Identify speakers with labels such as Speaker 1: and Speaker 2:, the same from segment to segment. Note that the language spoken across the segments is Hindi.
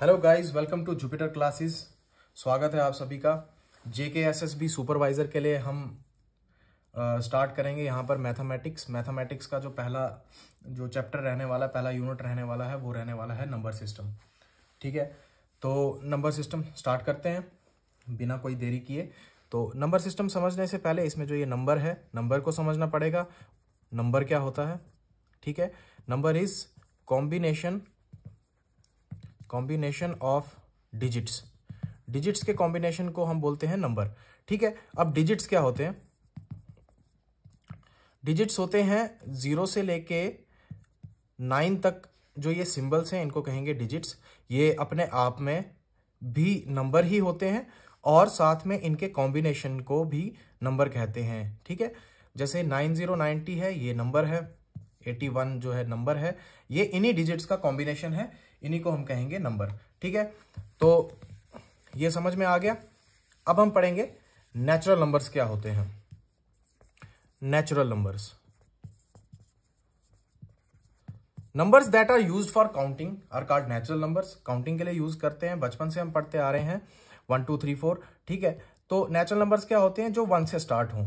Speaker 1: hello guys welcome to Jupiter classes स्वागत है आप सभी का जे के एस एस बी सुपरवाइज़र के लिए हम स्टार्ट स्टार्ट करेंगे यहाँ पर मैथमेटिक्स मैथमेटिक्स का जो पहला जो चैप्टर रहने वाला पहला यूनिट रहने वाला है वो रहने वाला है नंबर सिस्टम ठीक है तो नंबर सिस्टम स्टार्ट करते हैं बिना कोई देरी किए तो नंबर सिस्टम समझने से पहले इसमें जो ये नंबर है नंबर को समझना पड़ेगा नंबर क्या होता है ठीक है number is combination combination of digits digits के कॉम्बिनेशन को हम बोलते हैं नंबर ठीक है अब डिजिट्स क्या होते हैं डिजिट्स होते हैं जीरो से लेके नाइन तक जो ये सिंबल्स हैं इनको कहेंगे डिजिट्स ये अपने आप में भी नंबर ही होते हैं और साथ में इनके कॉम्बिनेशन को भी नंबर कहते हैं ठीक है जैसे नाइन जीरो नाइनटी है ये नंबर है एटी वन जो है नंबर है ये इन्हीं डिजिट्स का कॉम्बिनेशन है इन्हीं को हम कहेंगे नंबर ठीक है तो ये समझ में आ गया अब हम पढ़ेंगे नेचुरल नंबर्स क्या होते हैं natural numbers numbers that are use for counting are called natural numbers counting के लिए यूज करते हैं बचपन से हम पढ़ते आ रहे हैं वन टू थ्री फोर ठीक है तो नेचुरल नंबर्स क्या होते हैं जो वन से स्टार्ट हो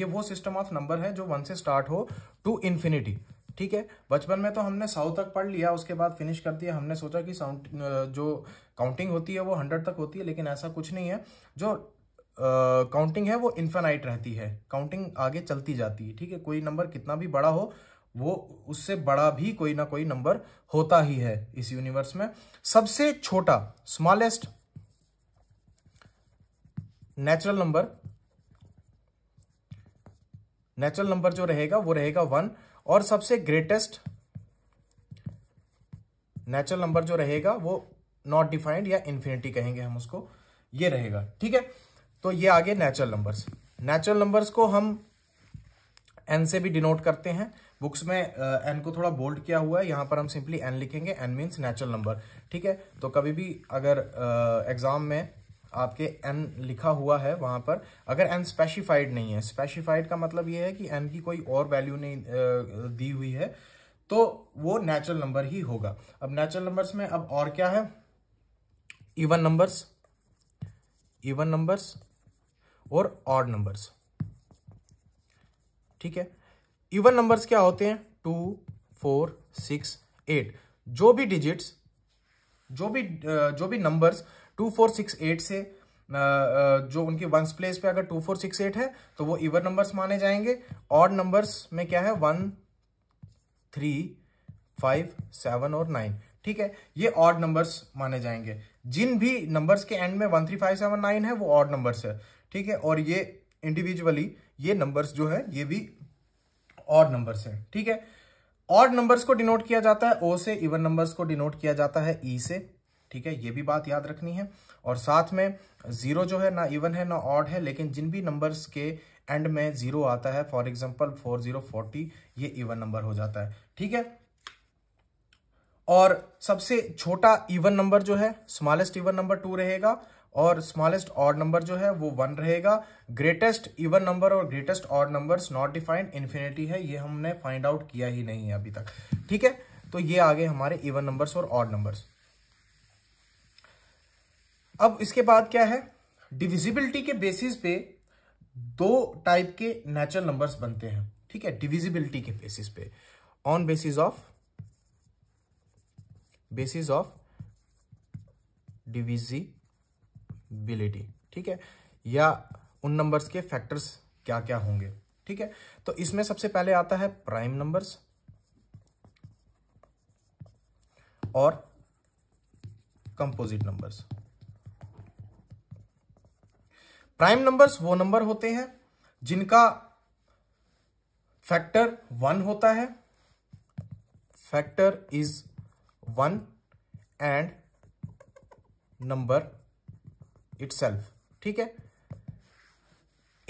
Speaker 1: ये वो सिस्टम ऑफ नंबर है जो वन से स्टार्ट हो टू इन्फिनिटी ठीक है बचपन में तो हमने सौ तक पढ़ लिया उसके बाद फिनिश कर दिया हमने सोचा कि साउंड जो काउंटिंग होती है वो हंड्रेड तक होती है लेकिन ऐसा कुछ नहीं है जो काउंटिंग uh, है वो इन्फेनाइट रहती है काउंटिंग आगे चलती जाती है ठीक है कोई नंबर कितना भी बड़ा हो वो उससे बड़ा भी कोई ना कोई नंबर होता ही है इस यूनिवर्स में सबसे छोटा smallest natural number natural number जो रहेगा वो रहेगा वन और सबसे ग्रेटेस्ट नेचुरल नंबर जो रहेगा वो नॉट डिफाइंड या इन्फिनिटी कहेंगे हम उसको ये रहेगा ठीक है तो ये आगे नेचुरल नंबर्स नेचुरल नंबर्स को हम एन से भी डिनोट करते हैं बुक्स में एन uh, को थोड़ा बोल्ड किया हुआ है यहां पर हम सिंपली एन लिखेंगे एन मीन्स नेचुरल नंबर ठीक है तो कभी भी अगर एग्जाम uh, में आपके एन लिखा हुआ है वहां पर अगर एन स्पेसिफाइड नहीं है स्पेसिफाइड का मतलब ये है कि एन की कोई और वैल्यू नहीं दी हुई है तो वो नेचुरल नंबर ही होगा अब नेचुरल नंबर्स में अब और क्या है इवन नंबर्स इवन नंबर्स और ऑड नंबर्स ठीक है इवन नंबर्स क्या होते हैं टू फोर सिक्स एट जो भी डिजिट्स जो भी जो भी numbers two four six eight से जो उनके वंस प्लेस पे अगर टू फोर सिक्स एट है तो वो इवन नंबर्स माने जाएंगे और नंबर्स में क्या है वन थ्री फाइव सेवन और नाइन ठीक है ये ऑड नंबर्स माने जाएंगे जिन भी नंबर्स के एंड में one three five seven nine है वो ऑड नंबर्स है ठीक है और ये इंडिविजुअली ये नंबर्स जो है ये भी ऑड नंबर्स है ठीक है ऑड नंबर्स को डिनोट किया जाता है ओ से इवन नंबर्स को डिनोट किया जाता है ई e से ठीक है ये भी बात याद रखनी है और साथ में ज़ीरो जो है ना इवन है ना ऑड है लेकिन जिन भी नंबर्स के एंड में ज़ीरो आता है for example four zero forty ये इवन नंबर हो जाता है ठीक है और सबसे छोटा इवन नंबर जो है स्मॉलेस्ट इवन नंबर टू रहेगा और स्मॉलेस्ट ऑड नंबर जो है वो वन रहेगा ग्रेटेस्ट इवन नंबर और greatest odd numbers not defined infinity है ये हमने फाइंड आउट किया ही नहीं है अभी तक ठीक है तो ये आगे हमारे इवन नंबर्स और ऑड नंबर्स अब इसके बाद क्या है डिविजिबिलिटी के बेसिस पे दो टाइप के नेचुरल नंबर्स बनते हैं ठीक है डिविजिबिलिटी के बेसिस पे on basis of basis of divisibility ठीक है या उन नंबर्स के फैक्टर्स क्या क्या होंगे ठीक है तो इसमें सबसे पहले आता है प्राइम नंबर्स और कंपोजिट नंबर्स प्राइम नंबर्स वो नंबर होते हैं जिनका फैक्टर वन होता है factor is one and number itself ठीक है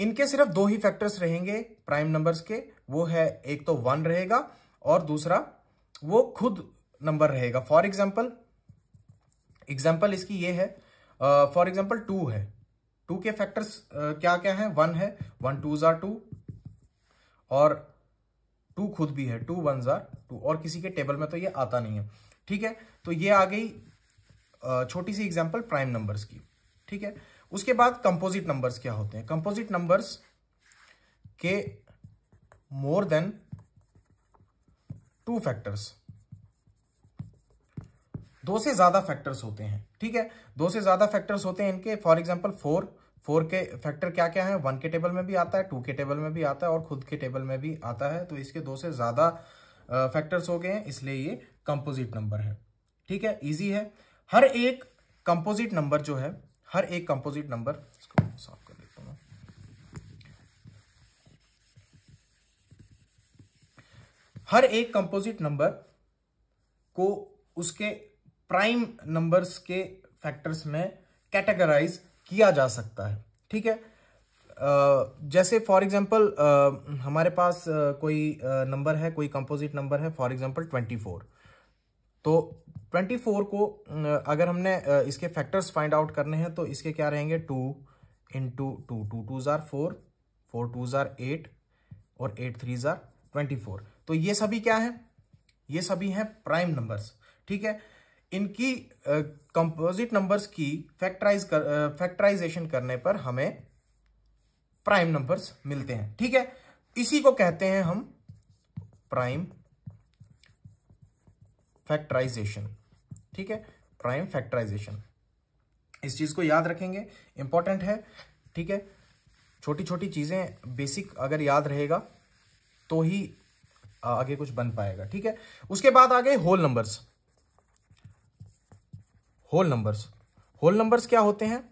Speaker 1: इनके सिर्फ दो ही फैक्टर्स रहेंगे प्राइम नंबर्स के वो है एक तो वन रहेगा और दूसरा वो खुद नंबर रहेगा फॉर एग्जाम्पल एग्जाम्पल इसकी ये है फॉर एग्जाम्पल टू है टू के फैक्टर्स क्या क्या हैं वन है वन टू जार टू और टू खुद भी है टू वन जार टू और किसी के टेबल में तो ये आता नहीं है ठीक है तो ये आ गई छोटी सी एग्जाम्पल प्राइम नंबर्स की ठीक है उसके बाद कंपोजिट नंबर्स क्या होते हैं कंपोजिट नंबर्स के मोर देन टू फैक्टर्स दो से ज्यादा फैक्टर्स होते हैं ठीक है दो से ज्यादा फैक्टर्स होते हैं इनके फॉर एग्जाम्पल फोर फोर के फैक्टर क्या क्या है वन के टेबल में भी आता है टू के टेबल में भी आता है और खुद के टेबल में भी आता है तो इसके दो से ज्यादा फैक्टर्स हो गए हैं इसलिए ये कंपोजिट नंबर है ठीक है इजी है हर एक कंपोजिट नंबर जो है हर एक कंपोजिट नंबर साफ कर देता हूँ हर एक कंपोजिट नंबर को उसके प्राइम नंबर्स के फैक्टर्स में कैटेगराइज किया जा सकता है ठीक है जैसे फॉर एग्जांपल हमारे पास कोई नंबर है कोई कंपोजिट नंबर है फॉर एग्जांपल ट्वेंटी फोर तो ट्वेंटी फोर को अगर हमने इसके फैक्टर्स फाइंड आउट करने हैं तो इसके क्या रहेंगे two into two two two ज़ार फोर फोर टू ज़ार एट और एट थ्री ज़ार ट्वेंटी फोर तो ये सभी क्या है ये सभी हैं प्राइम नंबर्स ठीक है इनकी कंपोजिट नंबर्स की फैक्टराइज कर फैक्टराइजेशन करने पर हमें प्राइम नंबर्स मिलते हैं ठीक है इसी को कहते हैं हम प्राइम फैक्टराइजेशन ठीक है प्राइम फैक्टराइजेशन इस चीज को याद रखेंगे इंपॉर्टेंट है ठीक है छोटी छोटी चीजें बेसिक अगर याद रहेगा तो ही आगे कुछ बन पाएगा ठीक है उसके बाद आ गए whole numbers whole numbers whole numbers क्या होते हैं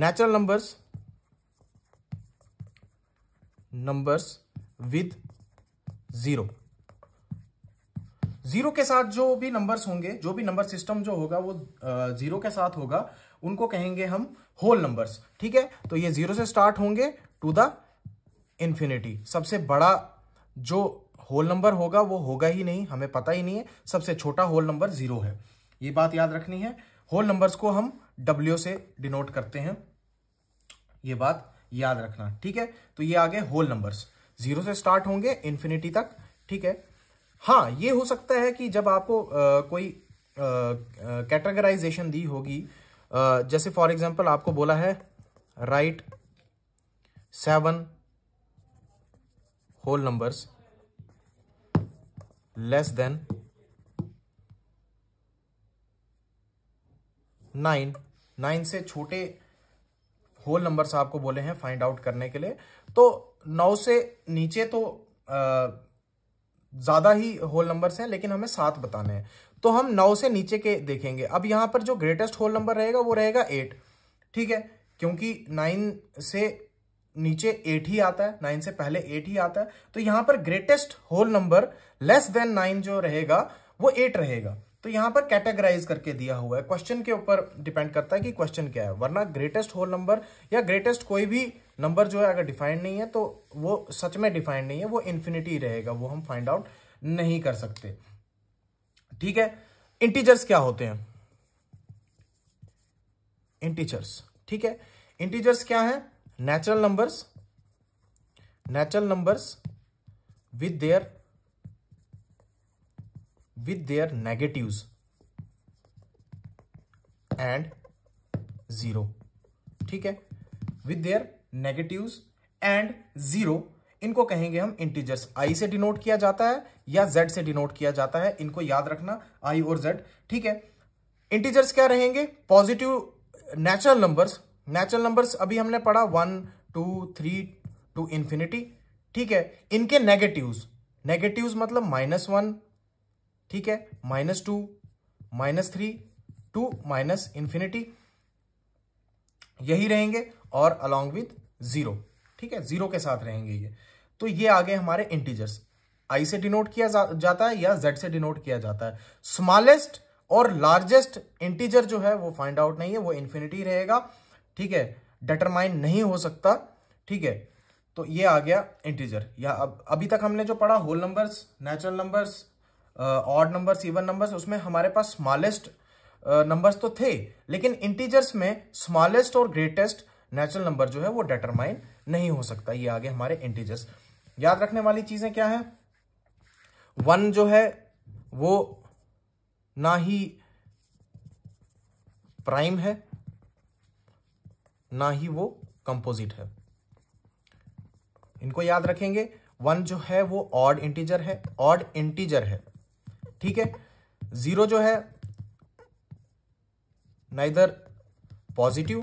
Speaker 1: natural numbers numbers with zero zero के साथ जो भी नंबर्स होंगे जो भी नंबर सिस्टम जो होगा वो जीरो के साथ होगा उनको कहेंगे हम होल नंबर्स ठीक है तो ये जीरो से स्टार्ट होंगे टू द इन्फिनिटी सबसे बड़ा जो होल नंबर होगा वो होगा ही नहीं हमें पता ही नहीं है सबसे छोटा होल नंबर जीरो है ये बात याद रखनी है होल नंबर्स को हम डब्ल्यू से डिनोट करते हैं ये बात याद रखना ठीक है तो ये आ गए होल नंबर्स जीरो से स्टार्ट होंगे इन्फिनिटी तक ठीक है हाँ ये हो सकता है कि जब आपको आ, कोई कैटेगराइजेशन दी होगी आ, जैसे फॉर एग्जांपल आपको बोला है write seven whole numbers less than nine nine से छोटे होल नंबर्स आपको बोले हैं फाइंड आउट करने के लिए तो नौ से नीचे तो ज़्यादा ही होल नंबर्स हैं लेकिन हमें सात बताने हैं तो हम नौ से नीचे के देखेंगे अब यहां पर जो ग्रेटेस्ट होल नंबर रहेगा वो रहेगा एट ठीक है क्योंकि नाइन से नीचे एट ही आता है नाइन से पहले एट ही आता है तो यहां पर greatest whole number less than nine जो रहेगा वो एट रहेगा तो यहां पर कैटेगराइज करके दिया हुआ है क्वेश्चन के ऊपर डिपेंड करता है कि क्वेश्चन क्या है वरना ग्रेटेस्ट होल नंबर या ग्रेटेस्ट कोई भी नंबर जो है अगर डिफाइंड नहीं है तो वो सच में डिफाइंड नहीं है वो इन्फिनिटी रहेगा वो हम फाइंड आउट नहीं कर सकते ठीक है इंटीजर्स क्या होते हैं इंटीजर्स ठीक है इंटीजर्स क्या है natural numbers natural numbers with their with their negatives and zero ठीक है with their negatives and zero इनको कहेंगे हम इंटीजर्स आई से डिनोट किया जाता है या जेड से डिनोट किया जाता है इनको याद रखना आई और जेड ठीक है इंटीजर्स क्या रहेंगे positive natural numbers natural numbers अभी हमने पढ़ा one two three to infinity ठीक है इनके नेगेटिव्स नेगेटिव्स मतलब माइनस वन ठीक है minus two minus three to minus infinity यही रहेंगे और अलॉन्ग विथ जीरो ठीक है जीरो के साथ रहेंगे ये तो ये आगे हमारे इंटीजर्स आई से डिनोट किया जा, जाता है या जेड से डिनोट किया जाता है स्मॉलेस्ट और लार्जेस्ट इंटीजर जो है वो फाइंड आउट नहीं है वो इंफिनिटी रहेगा ठीक है डिटरमाइन नहीं हो सकता ठीक है तो ये आ गया इंटीजर या अब अभी तक हमने जो पढ़ा whole numbers natural numbers odd numbers even numbers उसमें हमारे पास स्मॉलेस्ट नंबर्स तो थे लेकिन इंटीजर्स में स्मॉलेस्ट और ग्रेटेस्ट नेचुरल नंबर जो है वो डिटरमाइन नहीं हो सकता ये आगे हमारे इंटीजर्स याद रखने वाली चीजें क्या है वन जो है वो ना ही प्राइम है ना ही वो कंपोजिट है इनको याद रखेंगे वन जो है वो ऑड इंटीजर है ऑड इंटीजर है ठीक है जीरो जो है नाइदर पॉजिटिव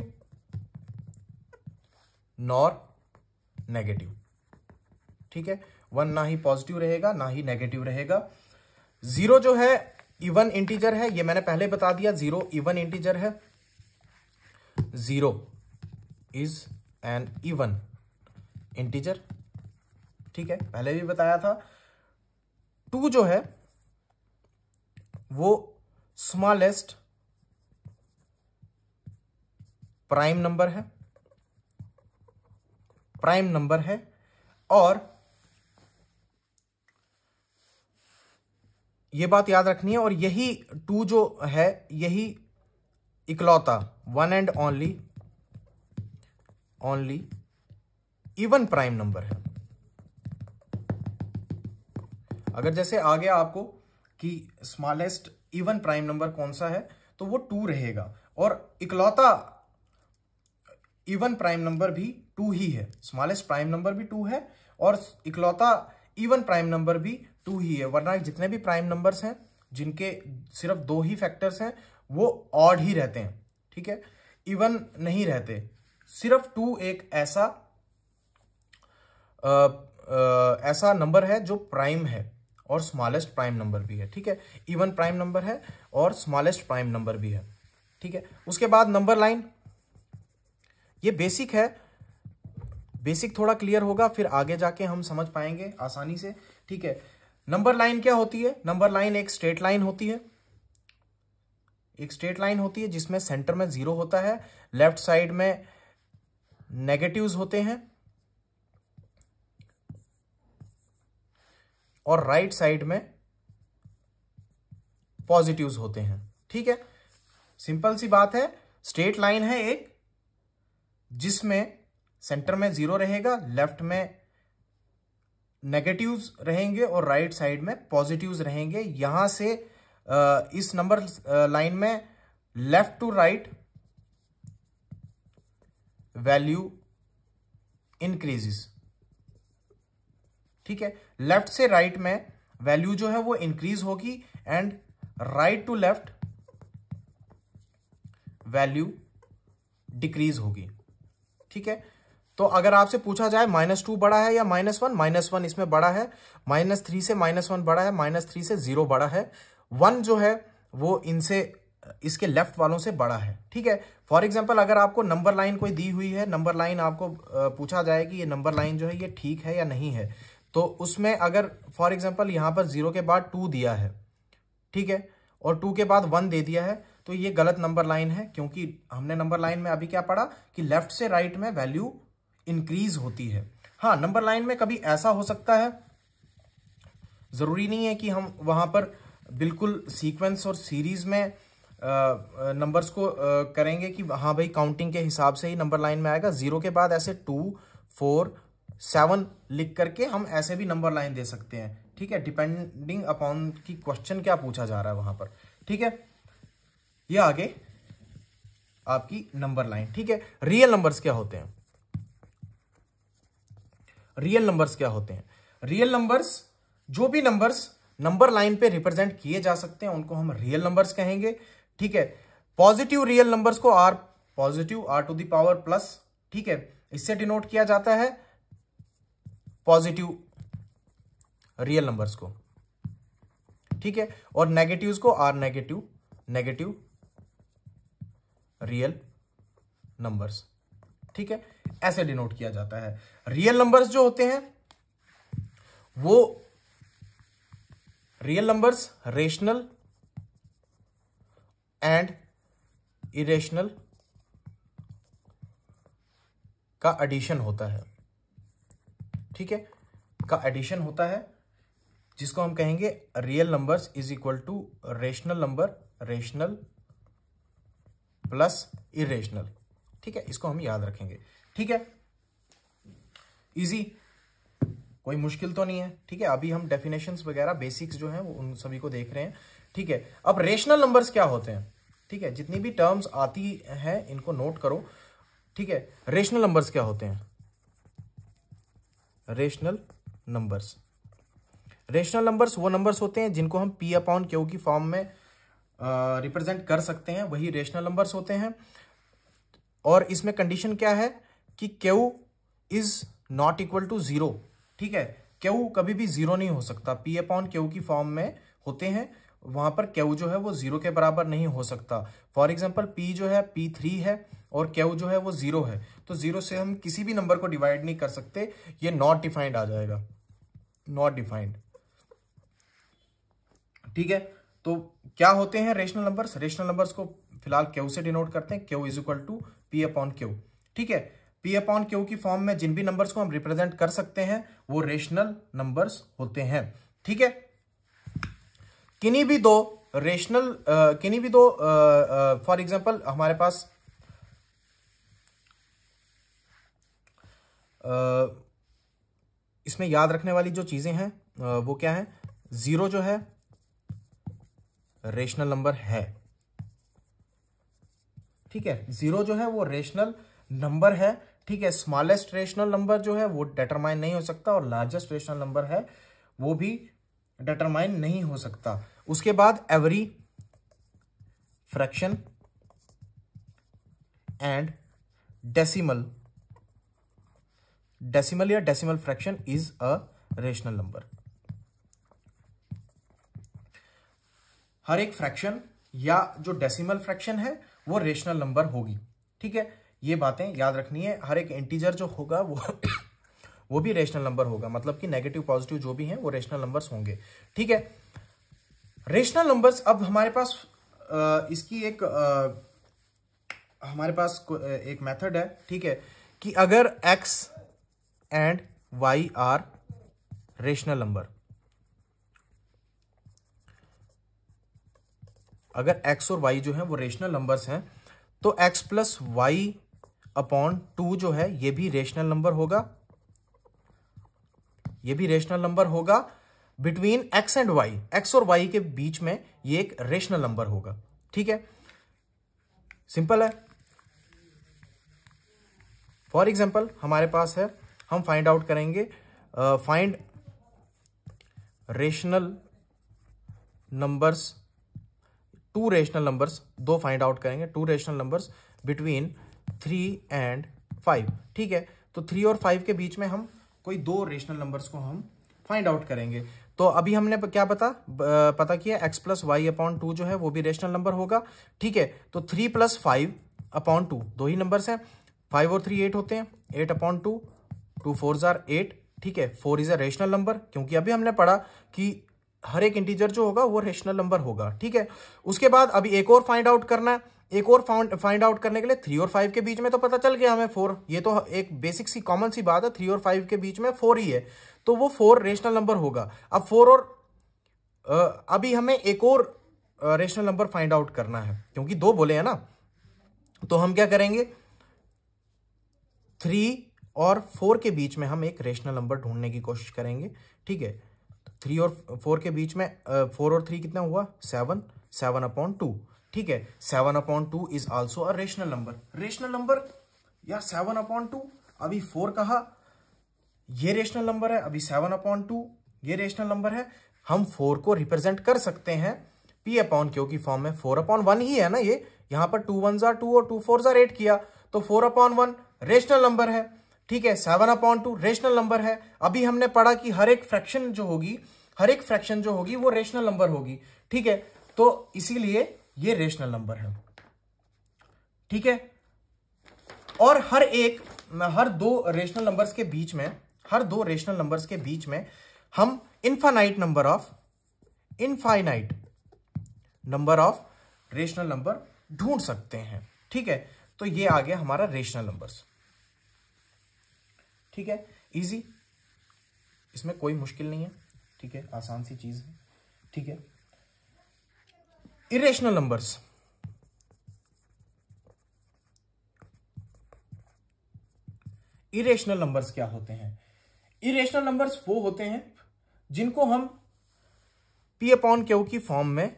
Speaker 1: नॉर नेगेटिव ठीक है वन ना ही पॉजिटिव रहेगा ना ही नेगेटिव रहेगा जीरो जो है इवन इंटीजर है ये मैंने पहले बता दिया जीरो इवन इंटीजर है zero is an even integer ठीक है पहले भी बताया था टू जो है वो स्मॉलेस्ट प्राइम नंबर है प्राइम नंबर है और ये बात याद रखनी है और यही टू जो है यही इकलौता one and only only even prime number है अगर जैसे आगे आपको कि स्मॉलेस्ट इवन प्राइम नंबर कौन सा है तो वो टू रहेगा और इकलौता इवन प्राइम नंबर भी टू ही है स्मॉलेस्ट प्राइम नंबर भी टू है और इकलौता इवन प्राइम नंबर भी टू ही है वरना जितने भी प्राइम नंबर्स हैं जिनके सिर्फ दो ही फैक्टर्स हैं वो ऑड ही रहते हैं ठीक है इवन नहीं रहते सिर्फ टू एक ऐसा आ, आ, ऐसा नंबर है जो प्राइम है और स्मॉलेस्ट प्राइम नंबर भी है ठीक है इवन प्राइम नंबर है और स्मॉलेस्ट प्राइम नंबर भी है ठीक है उसके बाद नंबर लाइन ये बेसिक है बेसिक थोड़ा क्लियर होगा फिर आगे जाके हम समझ पाएंगे आसानी से ठीक है नंबर लाइन क्या होती है नंबर लाइन एक स्ट्रेट लाइन होती है एक स्ट्रेट लाइन होती है जिसमें सेंटर में जीरो होता है लेफ्ट साइड में नेगेटिव्स होते हैं और राइट साइड में पॉजिटिव्स होते हैं ठीक है सिंपल सी बात है स्ट्रेट लाइन है एक जिसमें सेंटर में जीरो रहेगा लेफ्ट में नेगेटिव्स रहेंगे और राइट साइड में पॉजिटिव्स रहेंगे यहां से इस नंबर लाइन में left to right value increases ठीक है लेफ्ट से राइट right में वैल्यू जो है वो इंक्रीज होगी and right to left value decrease होगी ठीक है तो अगर आपसे पूछा जाए माइनस टू बड़ा है या माइनस वन माइनस वन इसमें बड़ा है माइनस थ्री से माइनस वन बड़ा है माइनस थ्री से जीरो बड़ा है वन जो है वो इनसे इसके लेफ्ट वालों से बड़ा है ठीक है फॉर एग्जाम्पल अगर आपको नंबर लाइन कोई दी हुई है नंबर लाइन आपको पूछा जाए कि ये नंबर लाइन जो है ये ठीक है या नहीं है तो उसमें अगर फॉर एग्जाम्पल यहाँ पर जीरो के बाद टू दिया है ठीक है और टू के बाद वन दे दिया है तो ये गलत नंबर लाइन है क्योंकि हमने नंबर लाइन में अभी क्या पढ़ा कि लेफ्ट से राइट में वैल्यू इंक्रीज होती है हाँ नंबर लाइन में कभी ऐसा हो सकता है जरूरी नहीं है कि हम वहां पर बिल्कुल सीक्वेंस और सीरीज में नंबर्स को आ, करेंगे कि हाँ भाई काउंटिंग के हिसाब से ही नंबर लाइन में आएगा जीरो के बाद ऐसे टू फोर सेवन लिख करके हम ऐसे भी नंबर लाइन दे सकते हैं ठीक है डिपेंडिंग अपॉन की क्वेश्चन क्या पूछा जा रहा है वहां पर ठीक है ये आगे आपकी नंबर लाइन ठीक है रियल नंबर्स क्या होते हैं रियल नंबर्स क्या होते हैं रियल नंबर्स जो भी नंबर्स नंबर लाइन पे रिप्रेजेंट किए जा सकते हैं उनको हम रियल नंबर्स कहेंगे ठीक है पॉजिटिव रियल नंबर्स को आर पॉजिटिव आर टू दावर प्लस ठीक है इससे डिनोट किया जाता है पॉजिटिव रियल नंबर्स को ठीक है और नेगेटिव्स को R negative negative real numbers ठीक है ऐसे डिनोट किया जाता है रियल नंबर्स जो होते हैं वो real numbers rational and irrational का एडिशन होता है ठीक है का एडिशन होता है जिसको हम कहेंगे real numbers is equal to rational number rational plus irrational ठीक है इसको हम याद रखेंगे ठीक है इजी कोई मुश्किल तो नहीं है ठीक है अभी हम डेफिनेशन वगैरह बेसिक्स जो है वो उन सभी को देख रहे हैं ठीक है अब रेशनल नंबर्स क्या होते हैं ठीक है जितनी भी टर्म्स आती हैं इनको नोट करो ठीक है रेशनल नंबर्स क्या होते हैं रेशनल नंबर्स रेशनल नंबर्स वो नंबर्स होते हैं जिनको हम पी अपॉन क्यू की फॉर्म में रिप्रेजेंट कर सकते हैं वही रेशनल नंबर्स होते हैं और इसमें कंडीशन क्या है कि Q is not equal to zero ठीक है क्यू कभी भी जीरो नहीं हो सकता पी अपॉन क्यू की फॉर्म में होते हैं वहां पर क्यू जो है वो जीरो के बराबर नहीं हो सकता फॉर एग्जाम्पल पी जो है पी थ्री है और क्यू जो है वो जीरो है तो जीरो से हम किसी भी नंबर को डिवाइड नहीं कर सकते ये नॉट डिफाइंड आ जाएगा नॉट डिफाइंड ठीक है तो क्या होते हैं रेशनल नंबर्स रेशनल नंबर्स को फिलहाल क्यू से डिनोट करते हैं Q is equal to P upon Q ठीक है पी अपॉन क्यू की फॉर्म में जिन भी नंबर्स को हम रिप्रेजेंट कर सकते हैं वो रेशनल नंबर्स होते हैं ठीक है किन्हीं भी दो रेशनल किन्हीं भी दो फॉर एग्जाम्पल हमारे पास आ, इसमें याद रखने वाली जो चीजें हैं वो क्या है जीरो जो है रेशनल नंबर है ठीक है जीरो जो है वो रेशनल नंबर है ठीक है स्मॉलेस्ट रेशनल नंबर जो है वो डिटरमाइन नहीं हो सकता और लार्जेस्ट रेशनल नंबर है वो भी डिटरमाइन नहीं हो सकता उसके बाद every fraction and decimal decimal या decimal fraction is a rational number हर एक फ्रैक्शन या जो डेसिमल फ्रैक्शन है वो रेशनल नंबर होगी ठीक है ये बातें याद रखनी है हर एक इंटीजर जो होगा वो वो भी रेशनल नंबर होगा मतलब कि नेगेटिव पॉजिटिव जो भी हैं वो रेशनल नंबर्स होंगे ठीक है रेशनल नंबर्स अब हमारे पास आ, इसकी एक आ, हमारे पास एक मेथड है ठीक है कि अगर X and Y are rational number अगर एक्स और वाई जो है वो रेशनल नंबर्स हैं तो X plus Y upon two जो है ये भी रेशनल नंबर होगा ये भी रेशनल नंबर होगा between X and Y X और वाई के बीच में ये एक रेशनल नंबर होगा ठीक है सिंपल है फॉर एग्जाम्पल हमारे पास है हम फाइंड आउट करेंगे find rational numbers two rational numbers दो फाइंड आउट करेंगे two rational numbers between three and five ठीक है तो थ्री और फाइव के बीच में हम कोई दो रेशनल नंबर्स को हम फाइंड आउट करेंगे तो अभी हमने क्या पता पता किया x plus Y upon two जो है वो भी रेशनल नंबर होगा ठीक है तो three plus five upon two दो ही नंबर्स हैं फाइव और थ्री एट होते हैं eight upon two two four are eight ठीक है four is a rational number क्योंकि अभी हमने पढ़ा कि हर एक इंटीजर जो होगा वो रेशनल नंबर होगा ठीक है उसके बाद अभी एक और फाइंड आउट करना है एक और फाउंड फाइंड आउट करने के लिए थ्री और फाइव के बीच में तो पता चल गया हमें फोर ये तो एक बेसिक सी कॉमन सी बात है थ्री और फाइव के बीच में फोर ही है तो वो फोर रेशनल नंबर होगा अब फोर और आ, अभी हमें एक और रेशनल नंबर फाइंड आउट करना है क्योंकि दो बोले हैं ना तो हम क्या करेंगे थ्री और फोर के बीच में हम एक रेशनल नंबर ढूंढने की कोशिश करेंगे ठीक है थ्री और फोर के बीच में फोर और थ्री कितना हुआ सेवन सेवन अपॉन टू ठीक है seven upon two is also a rational number rational number या सेवन अपॉन टू अभी फोर कहा ये रेशनल नंबर है अभी सेवन अपॉन टू ये रेशनल नंबर है हम फोर को रिप्रेजेंट कर सकते हैं पी अपॉन क्यू की फॉर्म में फोर अपॉन वन ही है ना ये यहां पर टू वन जार टू और टू फोर जार एट किया तो four upon one rational number है ठीक है seven upon two rational number है अभी हमने पढ़ा कि हर एक फ्रैक्शन जो होगी हर एक फ्रैक्शन जो होगी वो रेशनल नंबर होगी ठीक है तो इसीलिए ये रेशनल नंबर है ठीक है और हर एक हर दो रेशनल नंबर्स के बीच में हर दो रेशनल नंबर्स के बीच में हम infinite number of infinite number of rational number ढूंढ सकते हैं ठीक है तो ये आ गया हमारा रेशनल नंबर्स ठीक है इजी इसमें कोई मुश्किल नहीं है ठीक है आसान सी चीज़ है ठीक है इरेशनल नंबर्स इरेशनल नंबर्स क्या होते हैं इरेशनल नंबर्स वो होते हैं जिनको हम पी अपॉन क्यू की फॉर्म में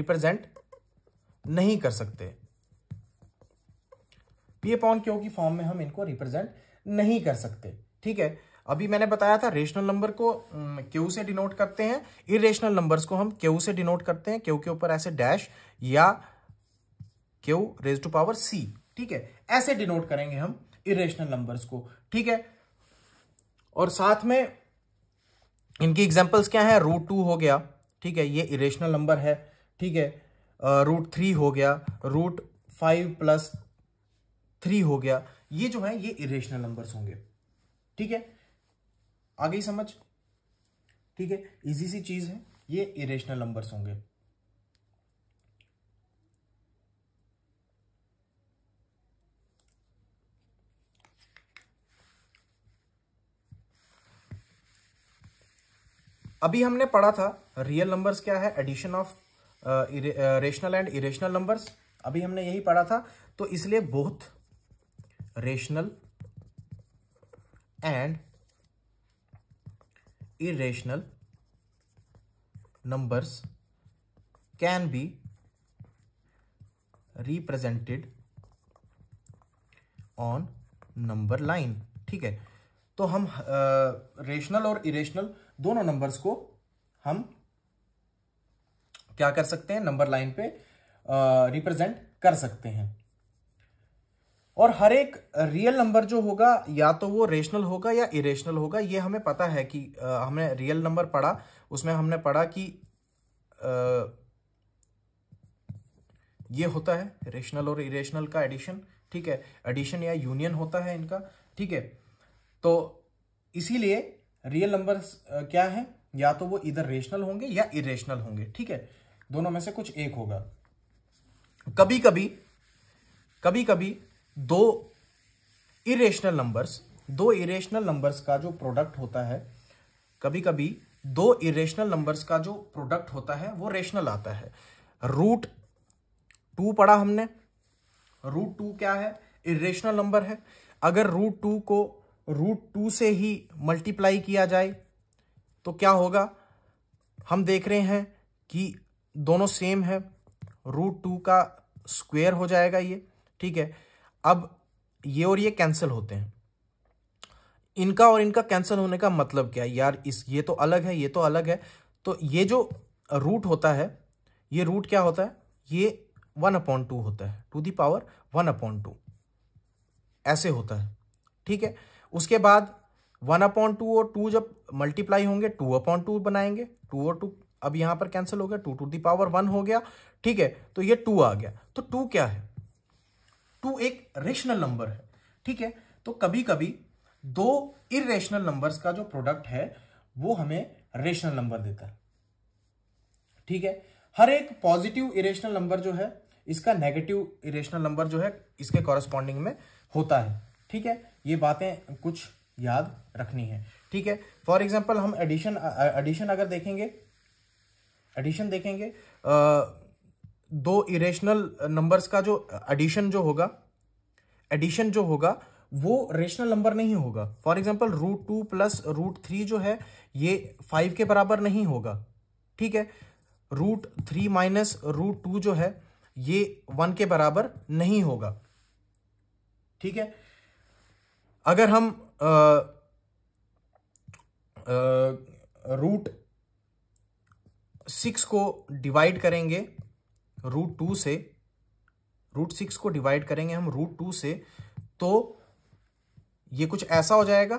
Speaker 1: रिप्रेजेंट नहीं कर सकते पी अपॉन क्यू की फॉर्म में हम इनको रिप्रेजेंट नहीं कर सकते ठीक है अभी मैंने बताया था रेशनल नंबर को क्यू से डिनोट करते हैं इरेशनल नंबर्स को हम क्यू से डिनोट करते हैं क्यू के ऊपर ऐसे डैश या q raise to power c ठीक है ऐसे डिनोट करेंगे हम इरेशनल नंबर्स को ठीक है और साथ में इनकी एग्जाम्पल्स क्या है रूट टू हो गया ठीक है ये इरेशनल नंबर है ठीक है रूट थ्री हो गया रूट फाइव प्लस थ्री हो गया ये जो है ये इरेशनल नंबर्स होंगे ठीक है आ गई समझ ठीक है इजी सी चीज है ये इरेशनल नंबर्स होंगे अभी हमने पढ़ा था रियल नंबर्स क्या है addition of rational and irrational numbers अभी हमने यही पढ़ा था तो इसलिए both rational and irrational numbers can be represented on number line ठीक है तो हम रेशनल और इरेशनल दोनों नंबर्स को हम क्या कर सकते हैं नंबर लाइन पे रिप्रेजेंट कर सकते हैं और हर एक रियल नंबर जो होगा या तो वो रेशनल होगा या इरेशनल होगा ये हमें पता है कि आ, हमने रियल नंबर पढ़ा उसमें हमने पढ़ा कि आ, ये होता है रेशनल और इरेशनल का एडिशन ठीक है एडिशन या यूनियन होता है इनका ठीक है तो इसीलिए रियल नंबर क्या है या तो वो इधर रेशनल होंगे या इरेशनल होंगे ठीक है दोनों में से कुछ एक होगा कभी कभी कभी कभी दो इरेशनल नंबर्स दो इरेशनल नंबर्स का जो प्रोडक्ट होता है कभी कभी दो इरेशनल नंबर्स का जो प्रोडक्ट होता है वो रेशनल आता है रूट टू पढ़ा हमने रूट टू क्या है इरेशनल नंबर है अगर रूट टू को रूट टू से ही मल्टीप्लाई किया जाए तो क्या होगा हम देख रहे हैं कि दोनों सेम है रूट टू का स्क्वेयर हो जाएगा ये ठीक है अब ये और ये कैंसिल होते हैं इनका और इनका कैंसिल होने का मतलब क्या है यार इस ये तो अलग है ये तो अलग है तो ये जो रूट होता है ये रूट क्या होता है ये वन अपॉन टू होता है two the power one upon two ऐसे होता है ठीक है उसके बाद वन अपॉन टू और टू जब मल्टीप्लाई होंगे टू अपॉन टू बनाएंगे टू और टू अब यहां पर कैंसिल हो गया two two the power one हो गया ठीक है तो ये टू आ गया तो टू क्या है टू एक रेशनल नंबर है ठीक है तो कभी कभी दो इेशनल नंबर्स का जो प्रोडक्ट है वो हमें रेशनल नंबर देता है ठीक है हर एक पॉजिटिव इरेशनल नंबर जो है इसका नेगेटिव इरेशनल नंबर जो है इसके कॉरेस्पॉन्डिंग में होता है ठीक है ये बातें कुछ याद रखनी है ठीक है फॉर एग्जाम्पल हम एडिशन एडिशन अगर देखेंगे एडिशन देखेंगे आ, दो इरेशनल नंबर्स uh, का जो एडिशन जो होगा एडिशन जो होगा वो रेशनल नंबर नहीं होगा for example root two plus root three जो है ये फाइव के बराबर नहीं होगा ठीक है root three minus root two जो है ये वन के बराबर नहीं होगा ठीक है अगर हम रूट uh, सिक्स uh, को डिवाइड करेंगे रूट टू से रूट सिक्स को डिवाइड करेंगे हम रूट टू से तो ये कुछ ऐसा हो जाएगा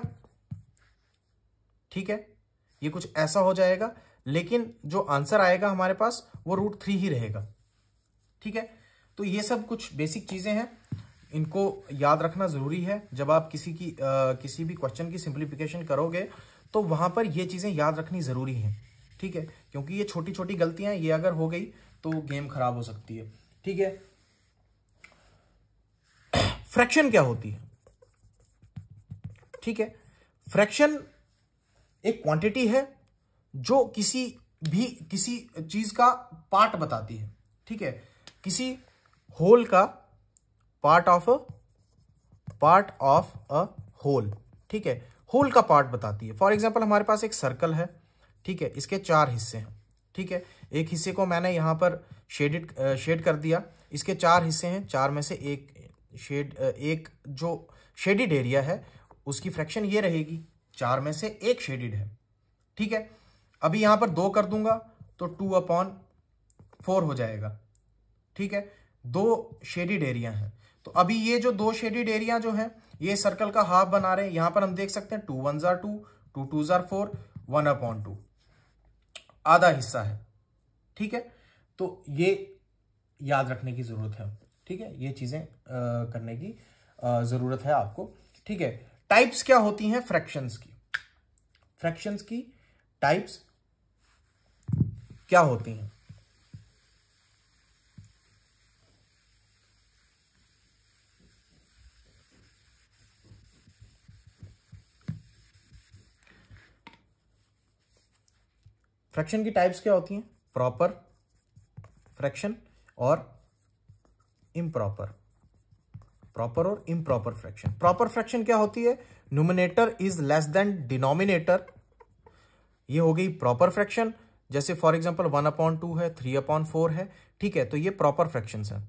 Speaker 1: ठीक है ये कुछ ऐसा हो जाएगा लेकिन जो आंसर आएगा हमारे पास वो रूट थ्री ही रहेगा ठीक है तो ये सब कुछ बेसिक चीज़ें हैं इनको याद रखना ज़रूरी है जब आप किसी की आ, किसी भी क्वेश्चन की सिंप्लीफिकेशन करोगे तो वहां पर ये चीज़ें याद रखनी ज़रूरी है ठीक है क्योंकि ये छोटी छोटी गलतियां ये अगर हो गई तो गेम खराब हो सकती है ठीक है फ्रैक्शन क्या होती है ठीक है फ्रैक्शन एक क्वांटिटी है जो किसी भी किसी चीज का पार्ट बताती है ठीक है किसी होल का part of a part of a whole ठीक है होल का पार्ट बताती है फॉर एग्जाम्पल हमारे पास एक सर्कल है ठीक है इसके चार हिस्से हैं ठीक है एक हिस्से को मैंने यहाँ पर शेडिड शेड कर दिया इसके चार हिस्से हैं चार में से एक शेड एक जो शेडिड एरिया है उसकी फ्रैक्शन ये रहेगी चार में से एक शेडिड है ठीक है अभी यहाँ पर दो कर दूंगा तो टू अपॉन फोर हो जाएगा ठीक है दो शेडिड एरिया हैं तो अभी ये जो दो शेडिड एरिया जो है ये सर्कल का हाफ बना रहे हैं यहाँ पर हम देख सकते हैं two one are two two two are four one upon two आधा हिस्सा है ठीक है तो ये याद रखने की ज़रूरत है ठीक है ये चीज़ें करने की ज़रूरत है आपको ठीक है टाइप्स क्या होती हैं फ्रैक्शंस की फ्रैक्शंस की टाइप्स क्या होती हैं फ्रैक्शन की टाइप्स क्या होती हैं प्रॉपर फ्रैक्शन और इम्प्रॉपर प्रॉपर और इम्प्रॉपर फ्रैक्शन प्रॉपर फ्रैक्शन क्या होती है numerator is less than denominator ये हो गई प्रॉपर फ्रैक्शन जैसे for example one upon two है थ्री अपॉन फोर है ठीक है तो ये प्रॉपर फ्रैक्शन है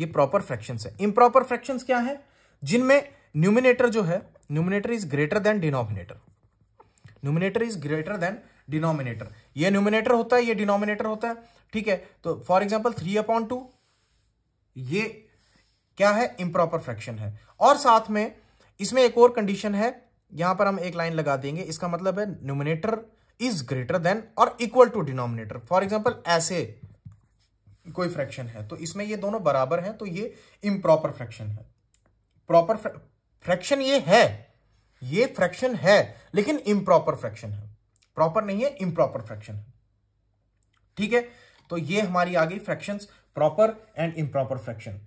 Speaker 1: ये प्रॉपर फ्रैक्शन है इम्प्रॉपर फ्रैक्शन क्या है जिनमें न्यूमिनेटर जो है numerator is greater than denominator numerator is greater than denominator ये न्यूमिनेटर होता है ये डिनोमिनेटर होता है ठीक है तो for example three upon two ये क्या है इम्प्रॉपर फ्रैक्शन है और साथ में इसमें एक और कंडीशन है यहां पर हम एक लाइन लगा देंगे इसका मतलब है न्यूमिनेटर इज ग्रेटर देन और equal to denominator for example ऐसे कोई फ्रैक्शन है तो इसमें ये दोनों बराबर हैं तो ये इम्प्रॉपर फ्रैक्शन है प्रॉपर फ्रैक्शन ये है ये फ्रैक्शन है लेकिन इम्प्रॉपर फ्रैक्शन है प्रॉपर नहीं है इम्प्रॉपर फ्रैक्शन है ठीक है तो ये हमारी आ गई fraction proper and improper fraction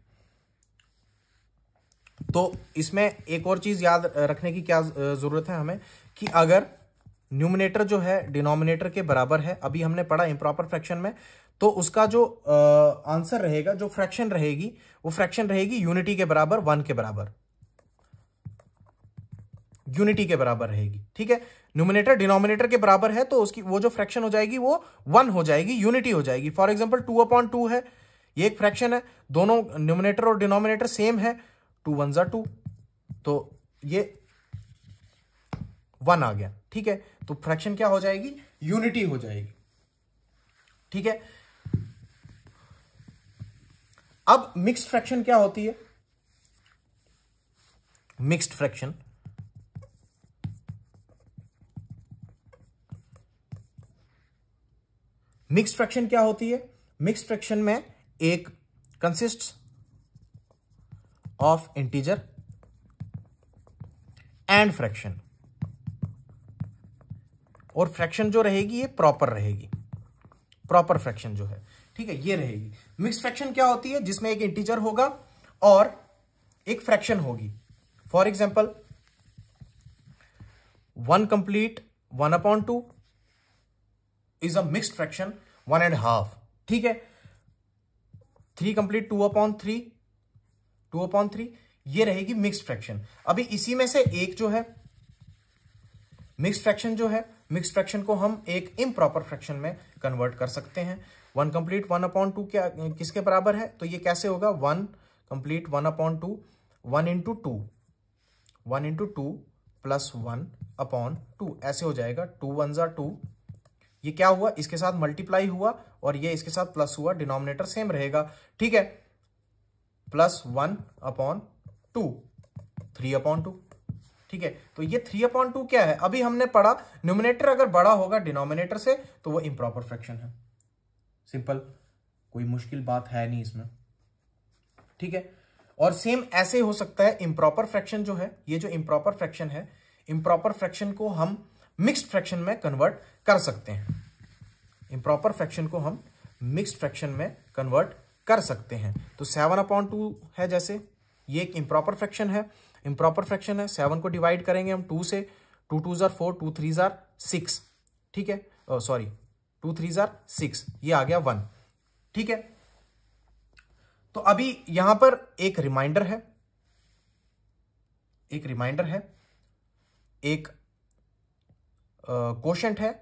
Speaker 1: तो इसमें एक और चीज याद रखने की क्या जरूरत है हमें कि अगर न्यूमिनेटर जो है डिनोमिनेटर के बराबर है अभी हमने पढ़ा इम्प्रॉपर फ्रैक्शन में तो उसका जो आंसर रहेगा जो फ्रैक्शन रहेगी वो फ्रैक्शन रहेगी यूनिटी के बराबर वन के बराबर यूनिटी के बराबर रहेगी ठीक है न्यूमिनेटर डिनोमिनेटर के बराबर है तो उसकी वो जो फ्रैक्शन हो जाएगी वो वन हो जाएगी यूनिटी हो जाएगी for example two upon two है ये एक फ्रैक्शन है दोनों न्यूमिनेटर और डिनोमिनेटर सेम है टू वन ज़ा टू तो ये वन आ गया ठीक है तो फ्रैक्शन क्या हो जाएगी यूनिटी हो जाएगी ठीक है अब मिक्स्ड फ्रैक्शन क्या होती है मिक्स्ड फ्रैक्शन मिक्स फ्रैक्शन क्या होती है मिक्स फ्रैक्शन में एक consist of integer and fraction और फ्रैक्शन जो रहेगी ये प्रॉपर रहेगी प्रॉपर फ्रैक्शन जो है ठीक है ये रहेगी मिक्स फ्रैक्शन क्या होती है जिसमें एक इंटीजर होगा और एक फ्रैक्शन होगी for example one complete one upon two is a mixed fraction one and half ठीक है three complete two upon three two upon three ये रहेगी मिक्स फ्रैक्शन अभी इसी में से एक जो है मिक्स फ्रैक्शन जो है मिक्स फ्रैक्शन को हम एक प्रॉपर फ्रैक्शन में कन्वर्ट कर सकते हैं one complete one upon two क्या किसके बराबर है तो ये कैसे होगा one complete one upon two one into two one into two plus one upon two ऐसे हो जाएगा टू वन जा टू ये क्या हुआ इसके साथ मल्टीप्लाई हुआ और ये इसके साथ प्लस हुआ डिनोमिनेटर सेम रहेगा ठीक है plus one upon two three upon two ठीक है तो ये थ्री अपॉन टू क्या है अभी हमने पढ़ा न्यूमिनेटर अगर बड़ा होगा डिनोमिनेटर से तो वो इम्प्रॉपर फ्रैक्शन है सिंपल कोई मुश्किल बात है नहीं इसमें ठीक है और सेम ऐसे हो सकता है इम्प्रॉपर फ्रैक्शन जो है ये जो इम्प्रॉपर फ्रैक्शन है इम्प्रॉपर फ्रैक्शन को हम मिक्स्ड फ्रैक्शन में कन्वर्ट कर सकते हैं इम्प्रॉपर फ्रैक्शन को हम मिक्स्ड फ्रैक्शन में कन्वर्ट कर सकते हैं तो सेवन अपॉन टू है जैसे ये एक इम्प्रॉपर फ्रैक्शन है इम्प्रॉपर फ्रैक्शन है सेवन को डिवाइड करेंगे हम टू से two two are four two three are six ठीक है sorry two three are six ये आ गया वन ठीक है तो अभी यहां पर एक रिमाइंडर है एक रिमाइंडर है एक क्वेश्चन है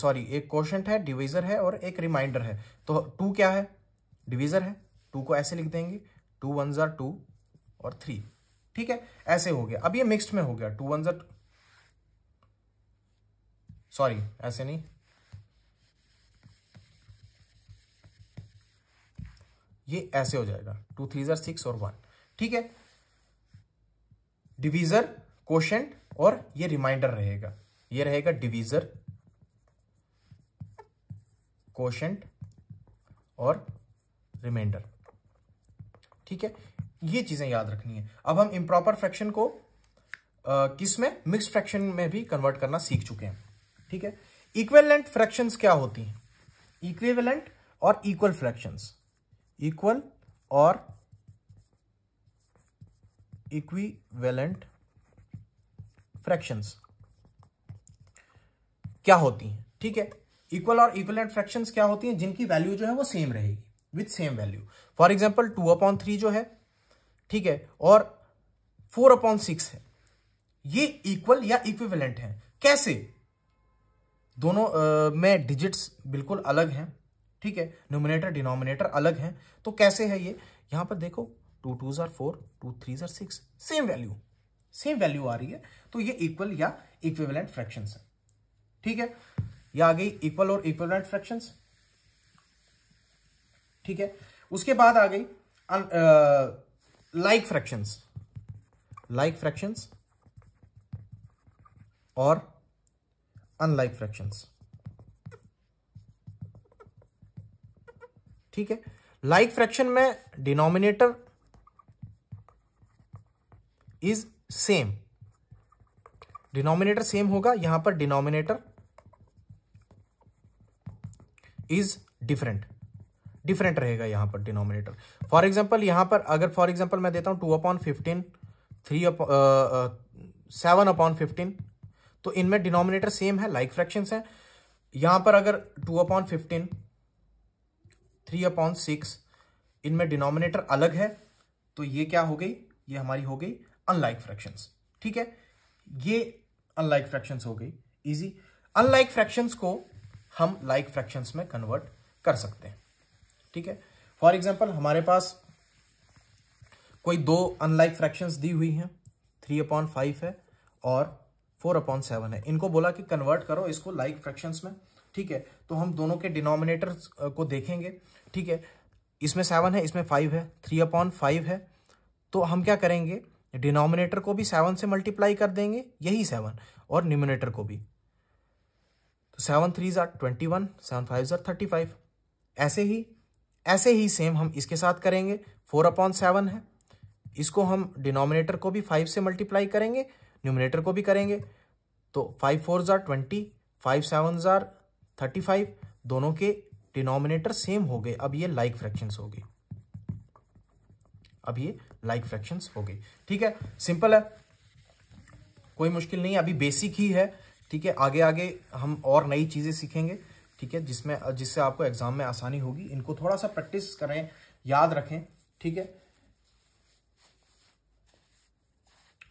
Speaker 1: सॉरी एक क्वेश्चन है डिवीजर है और एक रिमाइंडर है तो टू क्या है डिवीजर है टू को ऐसे लिख देंगे टू वन ज़ार टू और थ्री ठीक है ऐसे हो गया अब ये मिक्स्ड में हो गया टू वन ज़ार सॉरी ऐसे नहीं ये ऐसे हो जाएगा टू थ्री ज़ार सिक्स और वन ठीक है डिवीज़र क्वेश्चन और ये रिमाइंडर रहेगा ये रहेगा डिवीजर कोशेंट और रिमाइंडर ठीक है ये चीजें याद रखनी है अब हम इम्प्रॉपर फ्रैक्शन को किसमें मिक्स फ्रैक्शन में भी कन्वर्ट करना सीख चुके हैं ठीक है इक्वेलेंट फ्रैक्शंस क्या होती हैं इक्वेलेंट और इक्वल फ्रैक्शंस इक्वल और इक्विवेलेंट फ्रैक्शंस क्या होती हैं ठीक है इक्वल और इक्वलेंट फ्रैक्शंस क्या होती हैं जिनकी वैल्यू जो है वो सेम रहेगी with same value for example two upon three जो है ठीक है और फोर अपॉन सिक्स है ये इक्वल या इक्विवेलेंट है कैसे दोनों आ, में डिजिट्स बिल्कुल अलग हैं ठीक है नोमिनेटर डिनोमिनेटर अलग हैं तो कैसे है ये यहां पर देखो two two are four two three are six same value same value आ रही है तो ये इक्वल या इक्विवेलेंट फ्रैक्शन है ठीक है ये आ गई इक्वल और इक्वलेंट फ्रैक्शंस ठीक है उसके बाद आ गई लाइक फ्रैक्शंस लाइक फ्रैक्शंस और अनलाइक फ्रैक्शंस ठीक है लाइक like फ्रैक्शन में denominator is same denominator same होगा यहां पर डिनोमिनेटर इज डिफरेंट डिफरेंट रहेगा यहां पर डिनोमिनेटर फॉर एग्जाम्पल यहां पर अगर फॉर एग्जाम्पल मैं देता हूं two upon fifteen three seven upon fifteen तो इनमें डिनोमिनेटर सेम है लाइक फ्रैक्शन है यहां पर अगर two upon fifteen three upon six इनमें डिनोमिनेटर अलग है तो ये क्या हो गई ये हमारी हो गई अनलाइक फ्रैक्शन ठीक है ये अनलाइक फ्रैक्शन हो गई इजी अनलाइक फ्रैक्शंस को हम लाइक like फ्रैक्शंस में कन्वर्ट कर सकते हैं ठीक है फॉर एग्जाम्पल हमारे पास कोई दो अनलाइक फ्रैक्शंस दी हुई हैं थ्री अपॉन फाइव है और फोर अपॉन सेवन है इनको बोला कि कन्वर्ट करो इसको लाइक like फ्रैक्शंस में ठीक है तो हम दोनों के डिनोमिनेटर को देखेंगे ठीक है इसमें सेवन है इसमें फाइव है थ्री अपॉन फाइव है तो हम क्या करेंगे डिनोमिनेटर को भी सेवन से मल्टीप्लाई कर देंगे यही सेवन और न्यूमिनेटर को भी तो seven threes are twenty one seven five are thirty five ऐसे ही ऐसे ही सेम हम इसके साथ करेंगे फोर अपॉन सेवन है इसको हम डिनोमिनेटर को भी फाइव से मल्टीप्लाई करेंगे न्यूमिनेटर को भी करेंगे तो five four are twenty five seven are thirty five दोनों के डिनोमिनेटर सेम हो गए अब ये लाइक फ्रैक्शंस हो गए अब ये लाइक फ्रैक्शंस हो गए ठीक है सिंपल है कोई मुश्किल नहीं अभी बेसिक ही है ठीक है आगे आगे हम और नई चीज़ें सीखेंगे ठीक है जिसमें जिससे आपको एग्जाम में आसानी होगी इनको थोड़ा सा प्रैक्टिस करें याद रखें ठीक है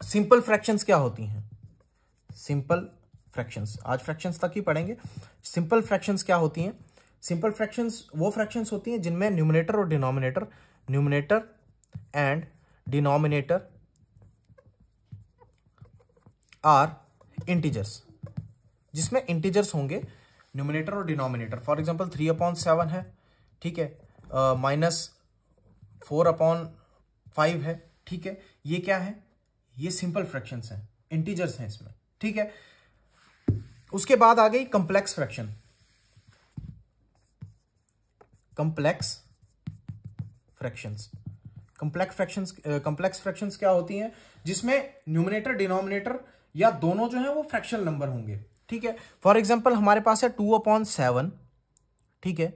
Speaker 1: सिंपल फ्रैक्शंस क्या होती हैं सिंपल फ्रैक्शंस आज फ्रैक्शंस तक ही पढ़ेंगे सिंपल फ्रैक्शंस क्या होती हैं सिंपल फ्रैक्शंस वो फ्रैक्शंस होती हैं जिनमें न्यूमिनेटर और denominator numerator and denominator are integers जिसमें इंटीजर्स होंगे न्यूमिनेटर और denominator for example three upon seven है ठीक है माइनस फोर अपॉन फाइव है ठीक है ये क्या है ये सिंपल फ्रैक्शन हैं इंटीजर्स हैं इसमें ठीक है उसके बाद आ गई complex fraction complex fractions complex fractions complex fractions क्या होती हैं जिसमें न्यूमिनेटर डिनोमिनेटर या दोनों जो है वो फ्रैक्शनल नंबर होंगे ठीक है फॉर एग्जाम्पल हमारे पास है टू अपॉन सेवन ठीक है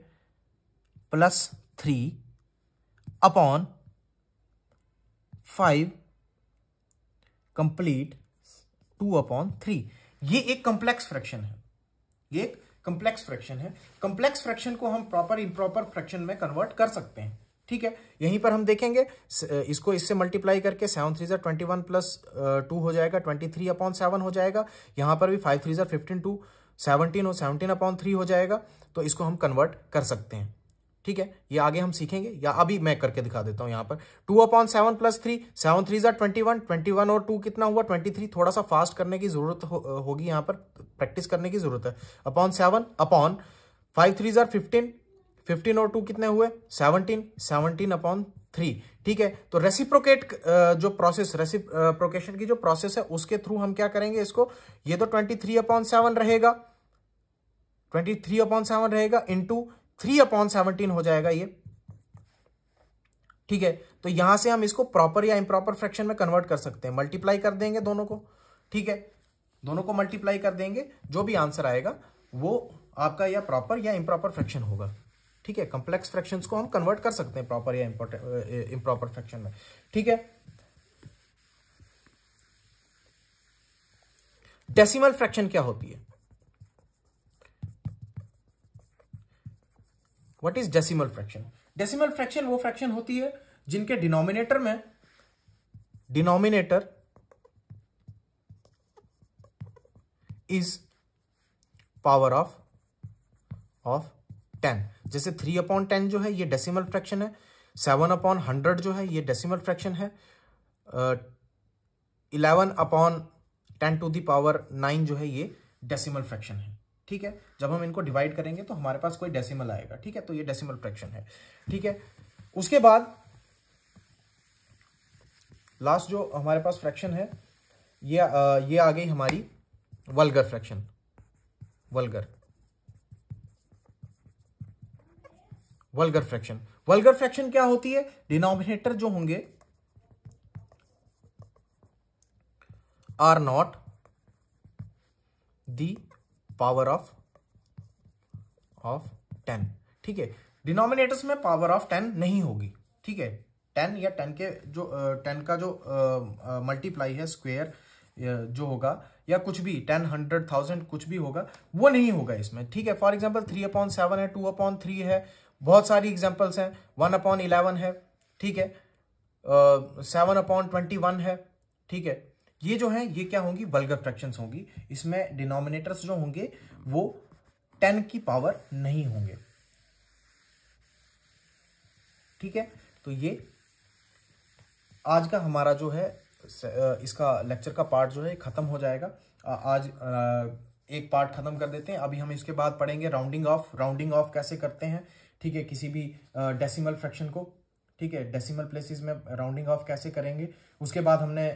Speaker 1: plus three upon five complete two upon three ये एक कंप्लेक्स फ्रैक्शन है ये एक कंप्लेक्स फ्रैक्शन है कंप्लेक्स फ्रैक्शन को हम प्रॉपर इम्प्रॉपर फ्रैक्शन में कन्वर्ट कर सकते हैं ठीक है यहीं पर हम देखेंगे इसको इससे मल्टीप्लाई करके seven three are twenty one plus two हो जाएगा ट्वेंटी थ्री अपॉन सेवन हो जाएगा यहाँ पर भी five three are fifteen two seventeen और सेवनटीन अपॉन थ्री हो जाएगा तो इसको हम कन्वर्ट कर सकते हैं ठीक है ये आगे हम सीखेंगे या अभी मैं करके दिखा देता हूँ यहाँ पर two upon seven plus three seven three are twenty one twenty one और टू कितना हुआ ट्वेंटी थ्री थोड़ा सा फास्ट करने की जरूरत हो, होगी यहाँ पर प्रैक्टिस करने की जरूरत है upon seven upon five three are fifteen fifteen और टू कितने हुए सेवनटीन सेवनटीन अपॉन थ्री ठीक है तो रेसिप्रोकेट जो प्रोसेस रेसिप्रोकेशन की जो प्रोसेस है उसके थ्रू हम क्या करेंगे इसको ये तो ट्वेंटी थ्री अपॉन सेवन रहेगा ट्वेंटी थ्री अपॉन सेवन रहेगा इंटू थ्री अपॉन सेवनटीन हो जाएगा ये ठीक है तो यहां से हम इसको प्रॉपर या इम्प्रॉपर फ्रैक्शन में कन्वर्ट कर सकते हैं मल्टीप्लाई कर देंगे दोनों को ठीक है दोनों को मल्टीप्लाई कर देंगे जो भी आंसर आएगा वो आपका या प्रॉपर या इम्प्रॉपर फ्रैक्शन होगा ठीक है कंप्लेक्स फ्रैक्शंस को हम कन्वर्ट कर सकते हैं प्रॉपर या इम्प्रॉपर फ्रैक्शन eh, में ठीक है डेसिमल फ्रैक्शन क्या होती है what is decimal fraction decimal fraction वो फ्रैक्शन होती है जिनके डिनोमिनेटर में denominator is power of of ten जैसे थ्री अपॉन टेन जो है ये डेसिमल फ्रैक्शन है सेवन अपॉन हंड्रेड जो है ये डेसिमल फ्रैक्शन है eleven upon ten to the power nine जो है ये डेसिमल फ्रैक्शन है ठीक है जब हम इनको डिवाइड करेंगे तो हमारे पास कोई डेसिमल आएगा ठीक है तो ये डेसिमल फ्रैक्शन है ठीक है उसके बाद लास्ट जो हमारे पास फ्रैक्शन है ये आ, uh, ये आ गई हमारी vulgar fraction vulgar vulgar fraction vulgar fraction क्या होती है डिनोमिनेटर जो होंगे are not the power of of ten ठीक है डिनोमिनेटर्स में पावर ऑफ टेन नहीं होगी ठीक है टेन या टेन के जो टेन का जो मल्टीप्लाई है स्क्वेयर जो होगा या कुछ भी टेन हंड्रेड थाउजेंड कुछ भी होगा वो नहीं होगा इसमें ठीक है for example three upon seven है टू अपॉइंट थ्री है बहुत सारी एग्जाम्पल्स हैं वन अपॉन इलेवन है ठीक है सेवन अपॉन ट्वेंटी वन है ठीक है ये जो है ये क्या होंगी बल्गर फ्रैक्शन होंगी इसमें डिनोमिनेटर्स जो होंगे वो टेन की पावर नहीं होंगे ठीक है तो ये आज का हमारा जो है इसका लेक्चर का पार्ट जो है खत्म हो जाएगा आज एक पार्ट खत्म कर देते हैं अभी हम इसके बाद पढ़ेंगे राउंडिंग ऑफ राउंडिंग ऑफ कैसे करते हैं ठीक है किसी भी डेसिमल फ्रैक्शन को ठीक है डेसिमल प्लेसेस में राउंडिंग ऑफ कैसे करेंगे उसके बाद हमने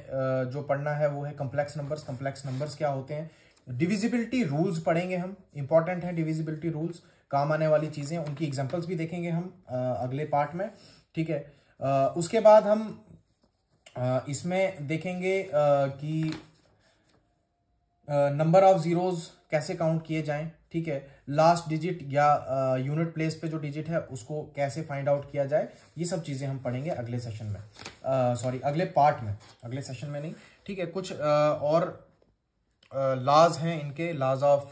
Speaker 1: जो पढ़ना है वो है कम्प्लेक्स नंबर्स कम्प्लेक्स नंबर्स क्या होते हैं डिविजिबिलिटी रूल्स पढ़ेंगे हम इंपॉर्टेंट है डिविजिबिलिटी रूल्स काम आने वाली चीज़ें उनकी एग्जाम्पल्स भी देखेंगे हम अगले पार्ट में ठीक है उसके बाद हम इसमें देखेंगे कि नंबर ऑफ ज़ीरोज़ कैसे काउंट किए जाएं ठीक है लास्ट डिजिट या यूनिट प्लेस पे जो डिजिट है उसको कैसे फाइंड आउट किया जाए ये सब चीज़ें हम पढ़ेंगे अगले सेशन में सॉरी अगले पार्ट में अगले सेशन में नहीं ठीक है कुछ आ, और लाज हैं इनके laws of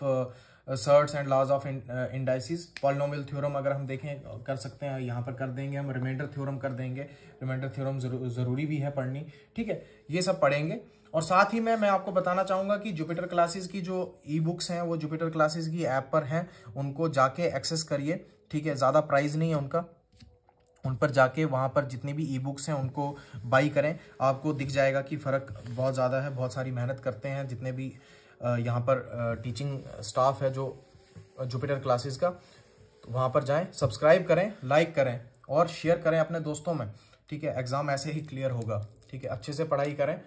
Speaker 1: surds and laws of indices polynomial theorem अगर हम देखें कर सकते हैं यहाँ पर कर देंगे हम रिमाइंडर थ्योरम कर देंगे रिमाइंडर थ्योरम ज़रूरी भी है पढ़नी ठीक है ये सब पढ़ेंगे और साथ ही में मैं आपको बताना चाहूँगा कि जुपिटर क्लासेस की जो ई बुक्स हैं वो जुपिटर क्लासेस की ऐप पर हैं उनको जाके एक्सेस करिए ठीक है ज़्यादा प्राइस नहीं है उनका उन पर जाके वहाँ पर जितनी भी ई बुक्स हैं उनको बाई करें आपको दिख जाएगा कि फ़र्क बहुत ज़्यादा है बहुत सारी मेहनत करते हैं जितने भी यहाँ पर टीचिंग स्टाफ है जो जुपिटर क्लासेस का तो वहाँ पर जाएं सब्सक्राइब करें लाइक करें और शेयर करें अपने दोस्तों में ठीक है एग्ज़ाम ऐसे ही क्लियर होगा ठीक है अच्छे से पढ़ाई करें